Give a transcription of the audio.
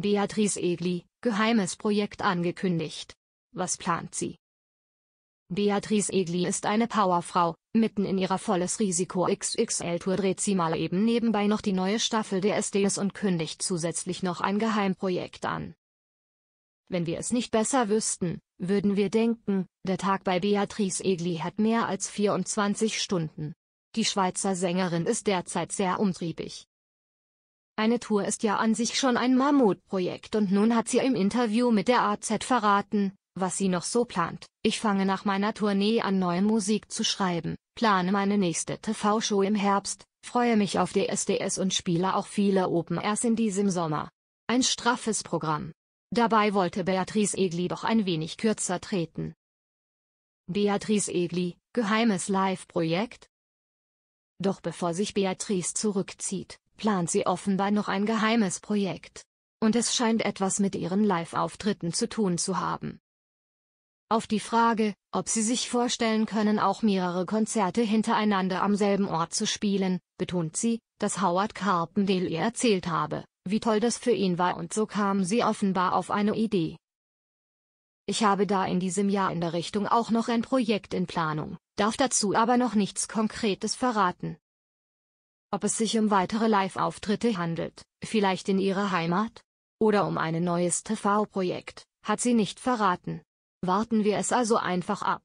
Beatrice Egli, geheimes Projekt angekündigt. Was plant sie? Beatrice Egli ist eine Powerfrau, mitten in ihrer volles Risiko XXL-Tour dreht sie mal eben nebenbei noch die neue Staffel der SDS und kündigt zusätzlich noch ein Geheimprojekt an. Wenn wir es nicht besser wüssten, würden wir denken, der Tag bei Beatrice Egli hat mehr als 24 Stunden. Die Schweizer Sängerin ist derzeit sehr umtriebig. Eine Tour ist ja an sich schon ein Mammutprojekt und nun hat sie im Interview mit der AZ verraten, was sie noch so plant. Ich fange nach meiner Tournee an neue Musik zu schreiben, plane meine nächste TV-Show im Herbst, freue mich auf DSDS und spiele auch viele Open Airs in diesem Sommer. Ein straffes Programm. Dabei wollte Beatrice Egli doch ein wenig kürzer treten. Beatrice Egli, geheimes Live-Projekt? Doch bevor sich Beatrice zurückzieht, plant sie offenbar noch ein geheimes Projekt. Und es scheint etwas mit ihren Live-Auftritten zu tun zu haben. Auf die Frage, ob sie sich vorstellen können, auch mehrere Konzerte hintereinander am selben Ort zu spielen, betont sie, dass Howard Carpendale ihr erzählt habe, wie toll das für ihn war und so kam sie offenbar auf eine Idee. Ich habe da in diesem Jahr in der Richtung auch noch ein Projekt in Planung, darf dazu aber noch nichts Konkretes verraten. Ob es sich um weitere Live-Auftritte handelt, vielleicht in ihrer Heimat? Oder um ein neues TV-Projekt, hat sie nicht verraten. Warten wir es also einfach ab.